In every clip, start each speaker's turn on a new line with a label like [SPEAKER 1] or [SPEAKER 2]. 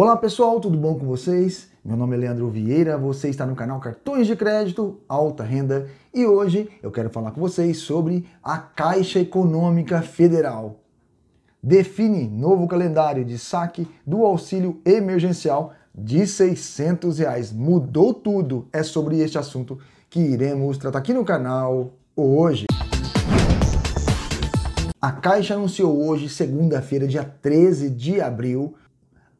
[SPEAKER 1] Olá pessoal, tudo bom com vocês? Meu nome é Leandro Vieira, você está no canal Cartões de Crédito Alta Renda e hoje eu quero falar com vocês sobre a Caixa Econômica Federal. Define novo calendário de saque do auxílio emergencial de 600 reais. Mudou tudo. É sobre este assunto que iremos tratar aqui no canal hoje. A Caixa anunciou hoje, segunda-feira, dia 13 de abril,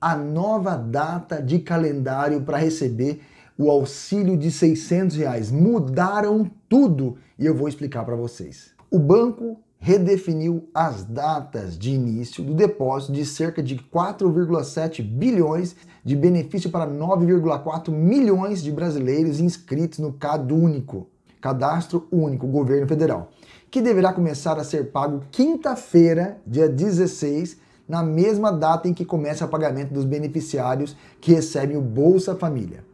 [SPEAKER 1] a nova data de calendário para receber o auxílio de 600 reais. Mudaram tudo e eu vou explicar para vocês. O banco redefiniu as datas de início do depósito de cerca de 4,7 bilhões de benefício para 9,4 milhões de brasileiros inscritos no CAD único, Cadastro Único Governo Federal, que deverá começar a ser pago quinta-feira, dia 16, na mesma data em que começa o pagamento dos beneficiários que recebem o Bolsa Família.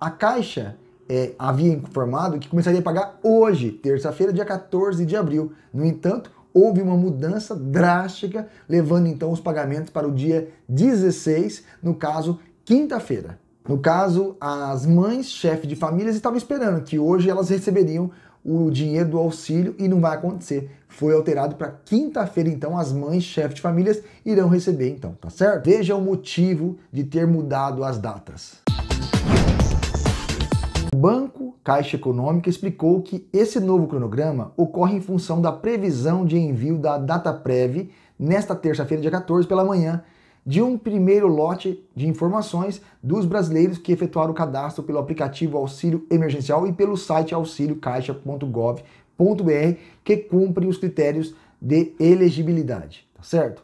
[SPEAKER 1] A Caixa é, havia informado que começaria a pagar hoje, terça-feira, dia 14 de abril. No entanto, houve uma mudança drástica, levando então os pagamentos para o dia 16, no caso, quinta-feira. No caso, as mães chefe de famílias estavam esperando que hoje elas receberiam o dinheiro do auxílio e não vai acontecer. Foi alterado para quinta-feira, então as mães chefes de famílias irão receber, então, tá certo? Veja o motivo de ter mudado as datas. O Banco Caixa Econômica explicou que esse novo cronograma ocorre em função da previsão de envio da data prévia nesta terça-feira, dia 14, pela manhã, de um primeiro lote de informações dos brasileiros que efetuaram o cadastro pelo aplicativo Auxílio Emergencial e pelo site auxiliocaixa.gov.br, que cumprem os critérios de elegibilidade, tá certo?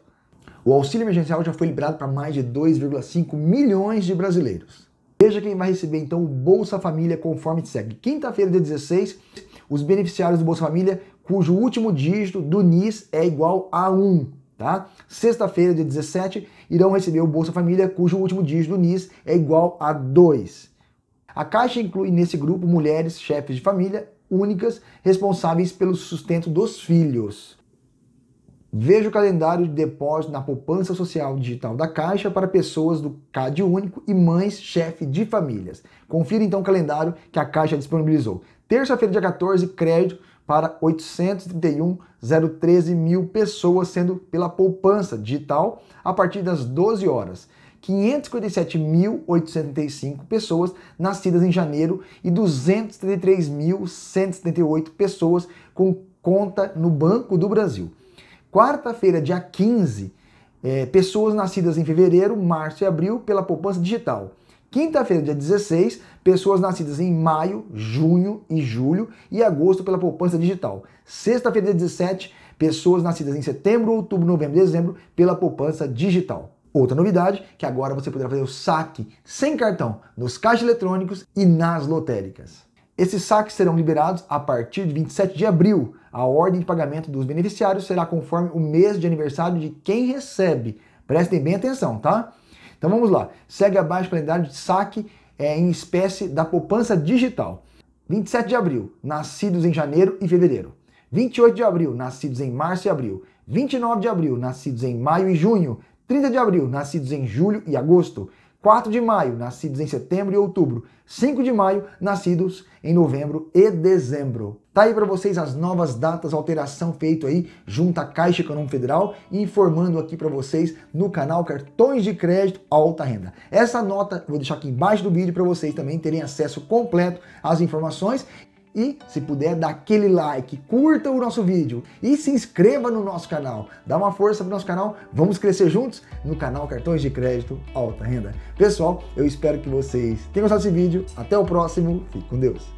[SPEAKER 1] O auxílio emergencial já foi liberado para mais de 2,5 milhões de brasileiros. Veja quem vai receber então o Bolsa Família conforme segue. Quinta-feira, dia 16, os beneficiários do Bolsa Família cujo último dígito do NIS é igual a 1. Tá? Sexta-feira, dia 17, irão receber o Bolsa Família, cujo último dígito do NIS é igual a 2. A Caixa inclui nesse grupo mulheres chefes de família únicas responsáveis pelo sustento dos filhos. Veja o calendário de depósito na poupança social digital da Caixa para pessoas do CAD único e mães chefe de famílias. Confira então o calendário que a Caixa disponibilizou. Terça-feira, dia 14, crédito para 831,013 mil pessoas, sendo pela poupança digital a partir das 12 horas. 557.875 pessoas nascidas em janeiro e 233.178 pessoas com conta no Banco do Brasil. Quarta-feira, dia 15, é, eh, pessoas nascidas em fevereiro, março e abril pela poupança digital. Quinta-feira, dia 16, pessoas nascidas em maio, junho e julho e agosto pela poupança digital. Sexta-feira, dia 17, pessoas nascidas em setembro, outubro, novembro e dezembro pela poupança digital. Outra novidade, que agora você poderá fazer o saque sem cartão nos caixas eletrônicos e nas lotéricas. Esses saques serão liberados a partir de 27 de abril. A ordem de pagamento dos beneficiários será conforme o mês de aniversário de quem recebe. Prestem bem atenção, tá? Então vamos lá. Segue abaixo a calendário de saque é, em espécie da poupança digital. 27 de abril, nascidos em janeiro e fevereiro. 28 de abril, nascidos em março e abril. 29 de abril, nascidos em maio e junho. 30 de abril, nascidos em julho e agosto. 4 de maio, nascidos em setembro e outubro. 5 de maio, nascidos em novembro e dezembro. Tá aí para vocês as novas datas, alteração feito aí junto à Caixa Econômica Federal, informando aqui para vocês no canal Cartões de Crédito Alta Renda. Essa nota vou deixar aqui embaixo do vídeo para vocês também terem acesso completo às informações e, se puder, dá aquele like, curta o nosso vídeo e se inscreva no nosso canal. Dá uma força pro nosso canal, vamos crescer juntos no canal Cartões de Crédito Alta Renda. Pessoal, eu espero que vocês tenham gostado desse vídeo. Até o próximo, fique com Deus.